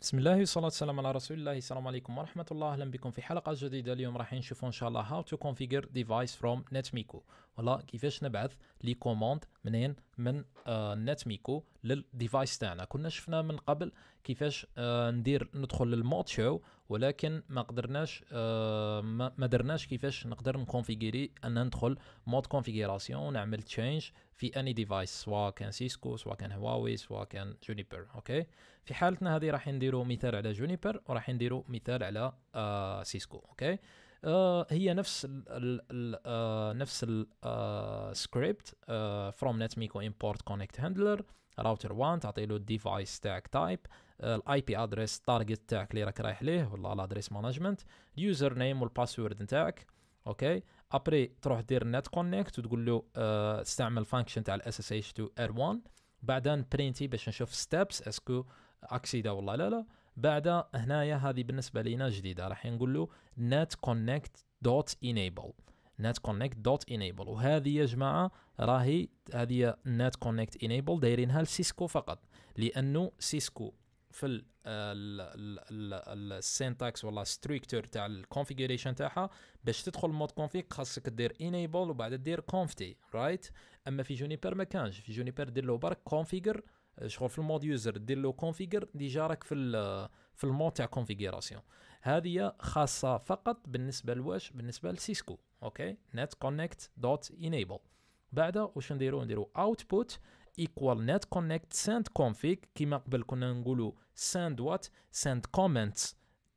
بسم الله والصلاة والسلام على رسول الله السلام عليكم ورحمة الله أهلا بكم في حلقة جديدة اليوم راح نشوفوا إن شاء الله how to configure device from NetMiko ولا كيفاش نبعث لي كوموند منين من النت آه، نت ميكو للديفايس تاعنا كنا شفنا من قبل كيفاش آه، ندير ندخل للمود شو ولكن ما قدرناش آه، ما درناش كيفاش نقدر نكونفيغيري ان ندخل مود كونفيغوراسيون نعمل تشينج في اني ديفايس سواء كان سيسكو سواء كان هواوي سواء كان جونيبر اوكي في حالتنا هذه راح نديرو مثال على جونيبر وراح نديرو مثال على سيسكو اوكي آه، هي نفس ال آه، نفس السكريبت فروم نت ميكو امبورت كونكت هاندلر راوتر 1 تعطي له الديفايس تاعك تايب الاي بي ادريس التارجت تاعك اللي راك رايح ليه ولا الادريس مانجمنت اليوزر نيم والباسورد نتاعك اوكي ابري تروح دير نت كونكت وتقول له آه، استعمل فانكشن تاع الاس اس اتش تو ار 1 بعدين برينتي باش نشوف ستيبس اسكو اكسيدا والله لا لا بعد هنايا هذه بالنسبه لينا جديده راح نقول له نت كونكت دوت انيبل نت كونكت دوت انيبل وهذه يا جماعه راهي هذه نت كونكت انيبل دايرينها لسيسكو فقط لانه سيسكو في السينتاكس ولا ستريكتور تاع الكونفيغوريشن تاعها باش تدخل مود كونفيغ خاصك دير انيبل وبعد دير كونفتي رايت right? اما في جونيبر ما كانش في جونيبر دير له برك كونفيجر آه، شغل في المود يوزر دير له كونفيجر ديجا راك في آه، في المود تاع كونفيغوراسيون هذه خاصه فقط بالنسبه لواش بالنسبه لسيسكو اوكي نت كونكت دوت انيبل بعدا واش نديرو نديرو اوتبوت ايكوال نت كونكت ساند كونفيغ كيما قبل كنا نقولوا ساند وات ساند كومنت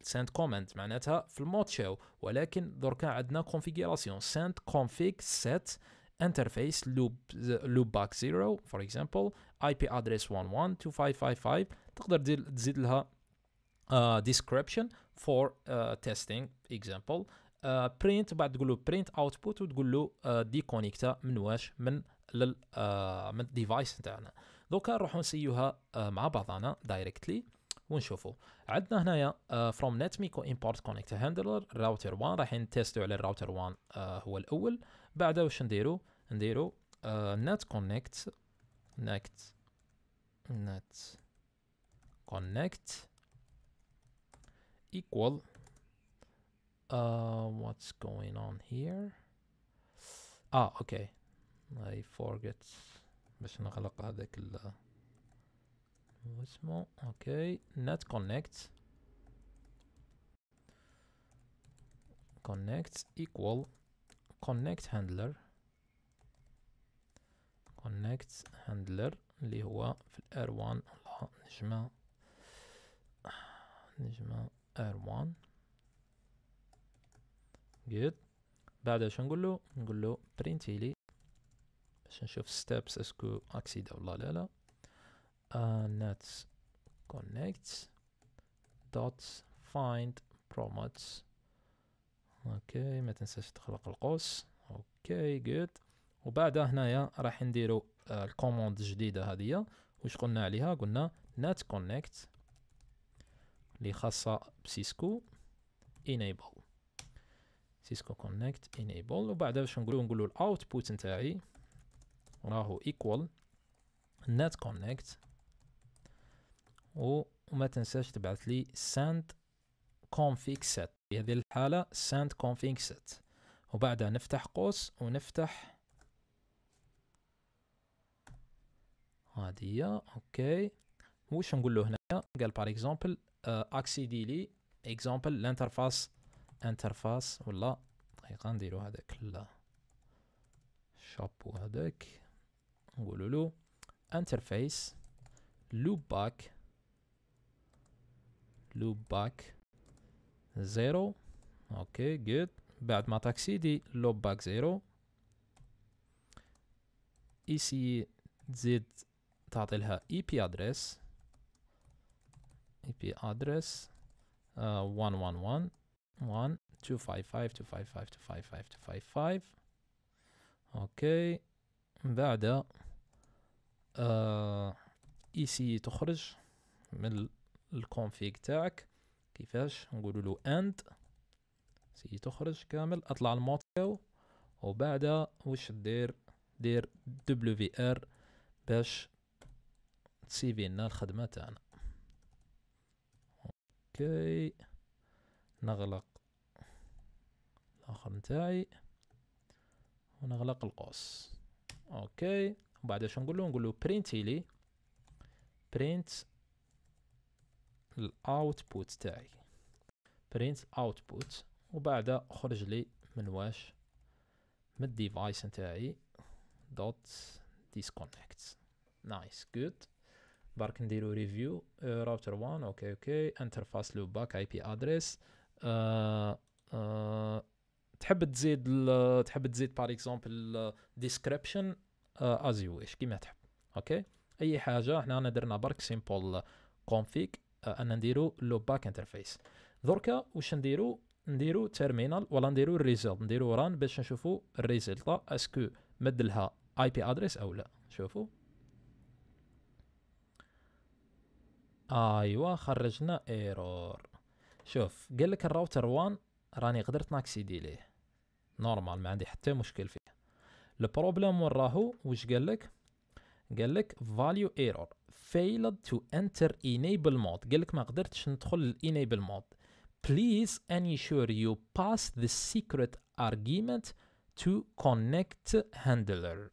ساند كومنت معناتها في المود شاو ولكن دركا عندنا كونفيغوراسيون ساند كونفيغ سيت interface loop, loopback 0 for example IP address 112555 تقدر تزيد لها uh, description for uh, testing example uh, print بعد تقول له print output وتقول له uh, ديكونيكتا من واش من لل uh, من الديفايس تاعنا دوكا نروحو نسيوها uh, مع بعضنا دايركتلي ونشوفوا عندنا هنايا فروم نت ميكو امبورت كونكت هاندلر راوتر 1 رايحين تيستو على الراوتر آه، 1 هو الاول بعدها واش نديرو نديرو نت كونكت نت نت كونكت equal uh, what's going on here اه اوكي اي I forget باش نغلق هذاك ال Heureusement, ok, not connect. Connect equal connect handler connect handler اللي هو في ال R1 ولا نجمع نجمه نجمة R1 good بعد شنو نقول له نقول له print لي باش نشوف steps اسكو اكسيد ولا لا لا uh, nets connects dot find promotes اوكي ما تنساش تخلق القوس اوكي جود وبعدها هنايا راح نديرو آه، الكوموند الجديده هذه واش قلنا عليها قلنا نت كونكت اللي خاصه بسيسكو انيبل سيسكو كونكت انيبل وبعدها باش نقولو نقولو الاوتبوت نتاعي راهو ايكوال نات كونكت وما تنساش تبعث لي send config set في هذه الحالة send config set وبعدها نفتح قوس ونفتح هادية اوكي وش نقول له هنا قال بار اكزومبل اكسيدي لي اكزومبل الانترفاس انترفاس ولا دقيقة نديرو هذاك لا شابو هذاك نقولو له انترفيس لوب باك لوب باك زيرو اوكي جود بعد ما تاكسيدي لوب باك زيرو back اي سي تزيد تعطي لها اي بي ادريس اي بي ادريس 111 1 255 255 255 255 اوكي بعدها اي سي تخرج من الكونفيغ تاعك كيفاش نقول له اند سي تخرج كامل اطلع الموتو تاعو وبعدها وش دير دير دبليو في ار باش تسيفي لنا الخدمه تاعنا اوكي نغلق الاخر نتاعي ونغلق القوس اوكي وبعد شنو نقول له نقول له برينتي لي برينت الاوتبوت تاعي برينت اوتبوت وبعدها خرج لي من واش من الديفايس تاعي دوت ديسكونكت نايس جود برك نديرو ريفيو راوتر 1 اوكي اوكي انترفاس لو باك اي بي ادريس تحب تزيد تحب تزيد بار اكزومبل ديسكريبشن از يو ويش كيما تحب اوكي اي حاجه احنا درنا برك سيمبل كونفيك ان نديرو لو باك انترفيس دركا واش نديرو نديرو تيرمينال ولا نديرو ريزولت نديرو ران باش نشوفو الريزلت اسكو مد لها اي بي ادريس او لا شوفو ايوا خرجنا ايرور شوف قال لك الراوتر 1 راني قدرت ناكسيدي ليه نورمال ما عندي حتى مشكل فيه البروبليم وين راهو واش قال لك قال لك فاليو ايرور failed to enter enable mode قال لك ما قدرتش ندخل enable mode please ensure you pass the secret argument to connect handler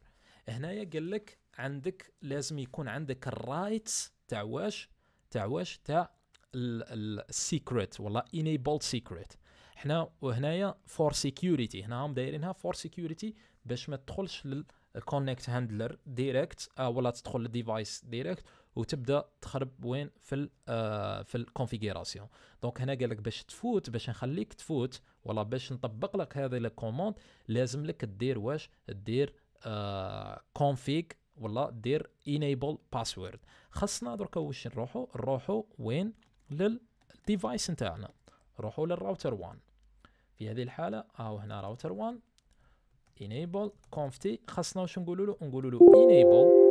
هنايا قال لك عندك لازم يكون عندك الرايتس تاع واش تاع واش تاع السيكريت ولا انيبل سيكريت حنا وهنايا فور security هنا هم دايرينها فور security باش ما تدخلش للكونكت هاندلر ديريكت ولا تدخل للديفايس ديريكت وتبدا تخرب وين في الـ آه، في الكونفيغوراسيون دونك هنا قال لك باش تفوت باش نخليك تفوت ولا باش نطبق لك هذه الكوموند لازم لك آه، دير واش دير كونفيغ ولا دير انيبل باسورد خاصنا درك واش نروحو نروحو وين للديفايس نتاعنا نروحو للراوتر 1 في هذه الحاله اهو هنا راوتر 1 انيبل كونفتي خاصنا واش نقولوا له نقولوا له انيبل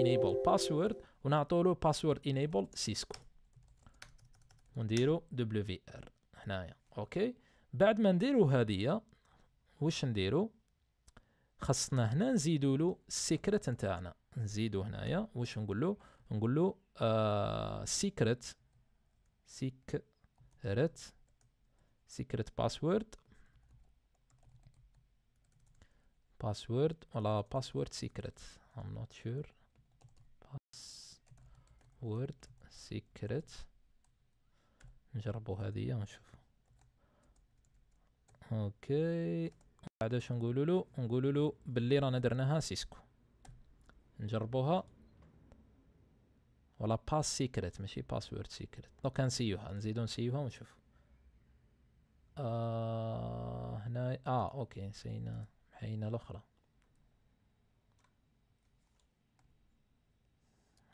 enable password ونعطوا له password enable سيسكو ونديرو WR هنايا اوكي بعد ما نديرو هذه واش نديرو خاصنا هنا نزيدو له السيكريت نتاعنا نزيدو هنايا واش نقول له نقول له آه سيكريت سيكريت سيكريت باسورد باسورد ولا باسورد سيكريت I'm not sure باسورد سيكريت نجربو هذه ونشوف اوكي بعد اش نقولو له نقولو له باللي رانا درناها سيسكو نجربوها ولا باس سيكريت ماشي باسورد سيكريت دوك نسيوها نزيدو نسيوها ونشوف آه هنا اه اوكي نسينا حينا الاخرى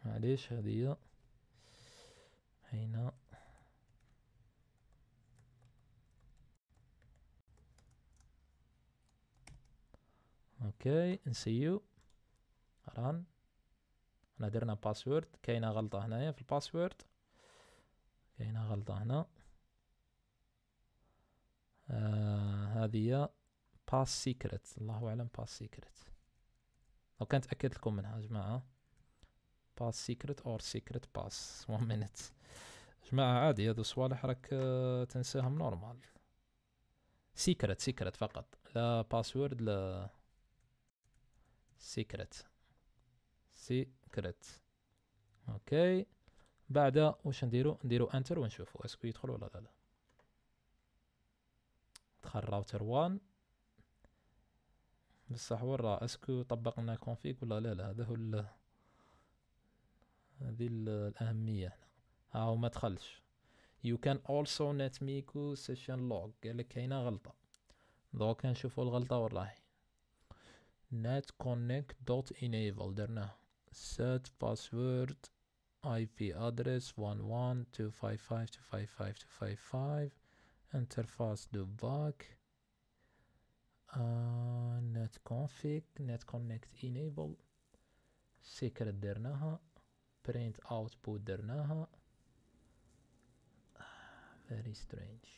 معليش هذه هنا اوكي نسيو ران احنا درنا باسورد كاينه غلطه هنايا في الباسورد كاينه غلطه هنا آه هذه باس سيكريت الله اعلم باس سيكريت لو كان تاكدت لكم منها يا جماعه باس سيكريت اور سيكريت باس وان مينيت جماعة عادي هادو صوالح راك آه، تنساهم نورمال سيكريت سيكريت فقط لا باسورد لا سيكريت سيكريت اوكي بعدا واش نديرو نديرو انتر ونشوفو اسكو يدخل ولا لا لا دخل راوتر 1 بصح ورا اسكو طبقنا كونفيك ولا لا لا هذا هو هذه الاهميه هنا هاو ما دخلش يو كان اولسو نت ميكو سيشن لوغ قال لك كاينه غلطه دوك نشوفوا الغلطه راهي نت كونكت دوت انيبل درناها set password IP address 11255255255 انترفاس دو باك نت كونفيك نت كونكت انيبل سيكرت درناها print output درناها very strange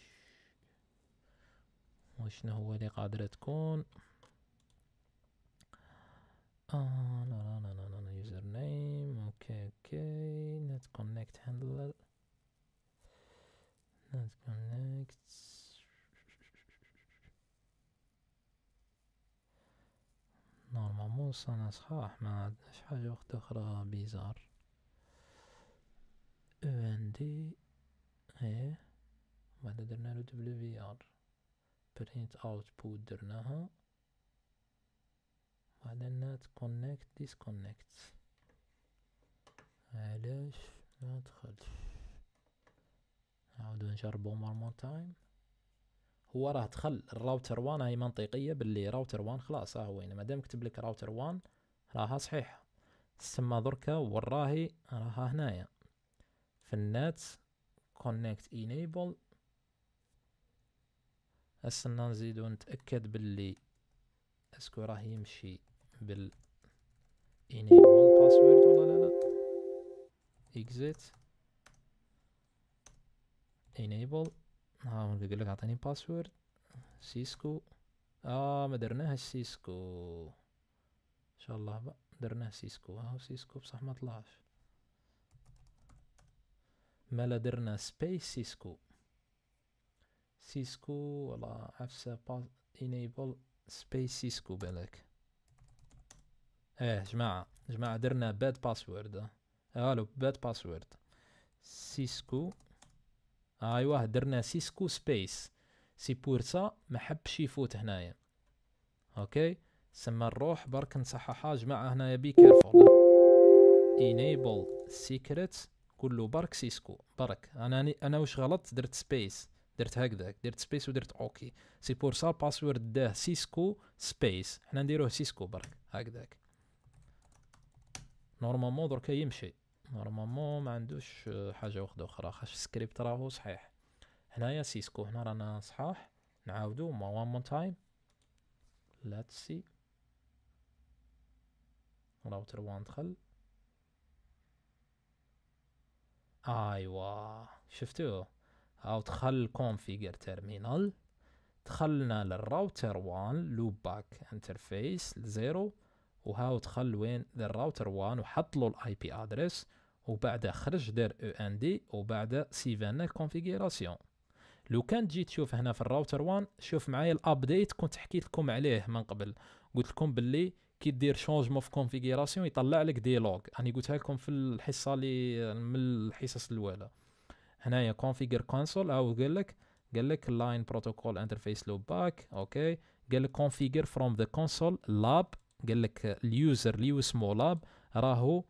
وشنو هو اللي قادرة تكون آه لا لا لا لا لا لا يوزر نيم اوكي اوكي نت كونكت هاندلر نت كونكت نورمالمون صنع صحاح ما عندناش حاجة وحدة اخرى بيزار print output درناها نات كونكت disconnect علاش ما دخلش نعاودو نجربو مور مون تايم هو راه دخل الراوتر وان هاي منطقيه باللي راوتر وان خلاص ها وين يعني مادام كتب لك راوتر وان راها صحيحه تسمى دركا وراهي راها هنايا في النات كونكت انيبل هسنا نزيدو نتأكد باللي اسكو راه يمشي بال enable باسورد ولا لا لا exit enable ها قال لك عطيني باسورد سيسكو اه ما درناهش سيسكو ان شاء الله بقى درناه سيسكو ها هو سيسكو بصح ما طلعش مالا درنا سبيس سيسكو سيسكو ولا عفسة باس انيبل سبيس سيسكو بالك ايه جماعة جماعة درنا باد باسورد الو باد باسورد سيسكو ايوه درنا سيسكو سبيس سي بور سا ما حبش يفوت هنايا اوكي سما نروح برك نصححها جماعة هنايا بي كيرفول انيبل سيكريت كله برك سيسكو برك انا انا واش غلطت درت سبيس درت هكذاك درت سبيس ودرت اوكي سي بور سا الباسورد داه سيسكو سبيس حنا نديروه سيسكو برك هكذاك نورمالمون درك يمشي نورمالمون ما عندوش حاجه واحده اخرى خاش السكريبت راهو صحيح هنايا سيسكو هنا رانا صحاح نعاودو ما وان مون تايم ليتس سي راوتر وان دخل ايوا شفتوه او دخل كونفيجر تيرمينال دخلنا للراوتر 1 لوب باك انترفيس لزيرو وهاو دخل وين للراوتر 1 وحط له الاي بي ادريس وبعدها خرج دار او ان دي وبعدها سيفانا كونفيغوراسيون لو كان تجي تشوف هنا في الراوتر 1 شوف معايا الابديت كنت حكيت لكم عليه من قبل قلت لكم باللي كي دير شونجمون في كونفيغوراسيون يطلع لك ديالوج انا قلتها لكم في الحصه اللي من الحصص الاولى هنايا كونفيجر كونسول او قال لك قال لك لاين بروتوكول انترفيس لوب باك اوكي قال لك كونفيجر فروم ذا كونسول لاب قال لك اليوزر اللي اسمه لاب راهو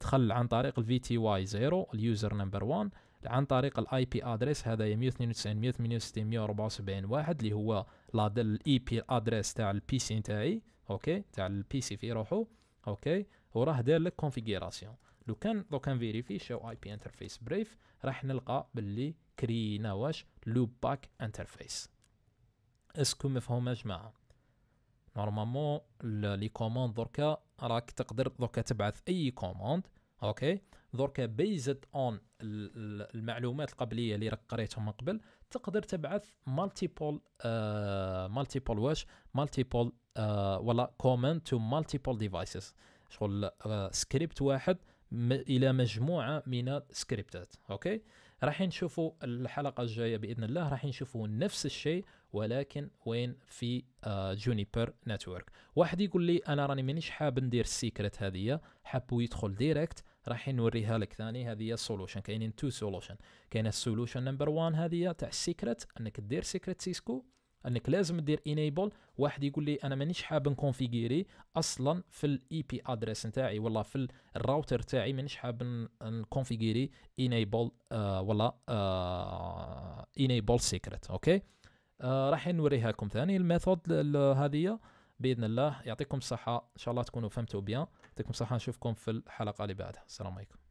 دخل عن طريق الفي تي واي 0 اليوزر نمبر 1 عن طريق الاي بي ادريس هذا 192 168 174 واحد اللي هو الاي بي ادريس تاع البي سي نتاعي اوكي تاع البي سي في روحو اوكي وراه دار لك كونفيغوراسيون لو كان كان فيريفي شو اي بي انترفيس بريف راح نلقى باللي كرينا واش لوب باك انترفيس اسكو مفهوم يا جماعه نورمالمون لي كوموند دركا راك تقدر دركا تبعث اي كوموند اوكي دركا بيزد اون المعلومات القبليه اللي راك قريتهم من قبل تقدر تبعث مالتيبل آه، مالتيبل واش مالتيبل آه، ولا كوموند تو مالتيبل ديفايسز شغل سكريبت آه، واحد الى مجموعه من السكريبتات اوكي راح نشوفوا الحلقه الجايه باذن الله راح نشوفوا نفس الشيء ولكن وين في جونيبر آه، نتورك واحد يقول لي انا راني مانيش حاب ندير السيكريت هذه حاب يدخل ديريكت راح نوريها لك ثاني هذه سولوشن كاينين تو سولوشن كاين السولوشن نمبر 1 هذه تاع السيكريت انك دير سيكريت سيسكو انك لازم دير انيبل واحد يقول لي انا مانيش حاب نكونفيغيري اصلا في الاي بي ادريس نتاعي ولا في الراوتر تاعي مانيش حاب نكونفيغيري انيبل آه ولا انيبل آه سيكريت اوكي آه راح نوريها لكم ثاني الميثود هذه باذن الله يعطيكم الصحه ان شاء الله تكونوا فهمتوا بيان يعطيكم الصحه نشوفكم في الحلقه اللي بعدها السلام عليكم